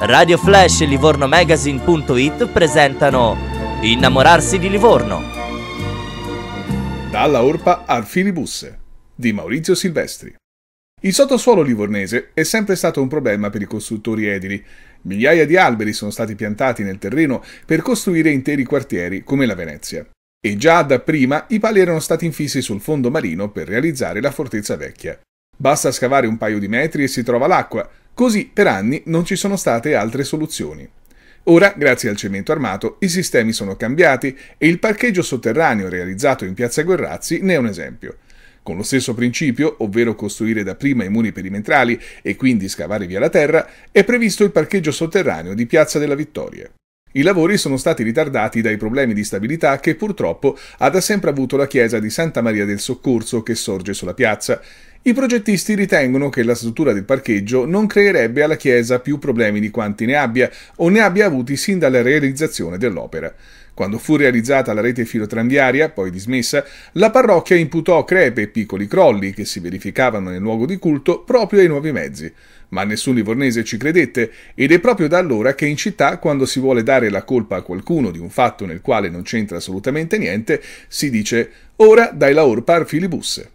Radio Flash e Magazine.it presentano Innamorarsi di Livorno. Dalla Orpa al Filibusse di Maurizio Silvestri. Il sottosuolo livornese è sempre stato un problema per i costruttori edili. Migliaia di alberi sono stati piantati nel terreno per costruire interi quartieri come la Venezia. E già da prima i pali erano stati infissi sul fondo marino per realizzare la fortezza vecchia. Basta scavare un paio di metri e si trova l'acqua, Così per anni non ci sono state altre soluzioni. Ora, grazie al cemento armato, i sistemi sono cambiati e il parcheggio sotterraneo realizzato in Piazza Guerrazzi ne è un esempio. Con lo stesso principio, ovvero costruire dapprima i muri perimetrali e quindi scavare via la terra, è previsto il parcheggio sotterraneo di Piazza della Vittoria. I lavori sono stati ritardati dai problemi di stabilità che purtroppo ha da sempre avuto la chiesa di Santa Maria del Soccorso che sorge sulla piazza, i progettisti ritengono che la struttura del parcheggio non creerebbe alla chiesa più problemi di quanti ne abbia o ne abbia avuti sin dalla realizzazione dell'opera. Quando fu realizzata la rete filotranviaria, poi dismessa, la parrocchia imputò crepe e piccoli crolli che si verificavano nel luogo di culto proprio ai nuovi mezzi. Ma nessun livornese ci credette ed è proprio da allora che in città, quando si vuole dare la colpa a qualcuno di un fatto nel quale non c'entra assolutamente niente, si dice ora dai la orpa al filibusse.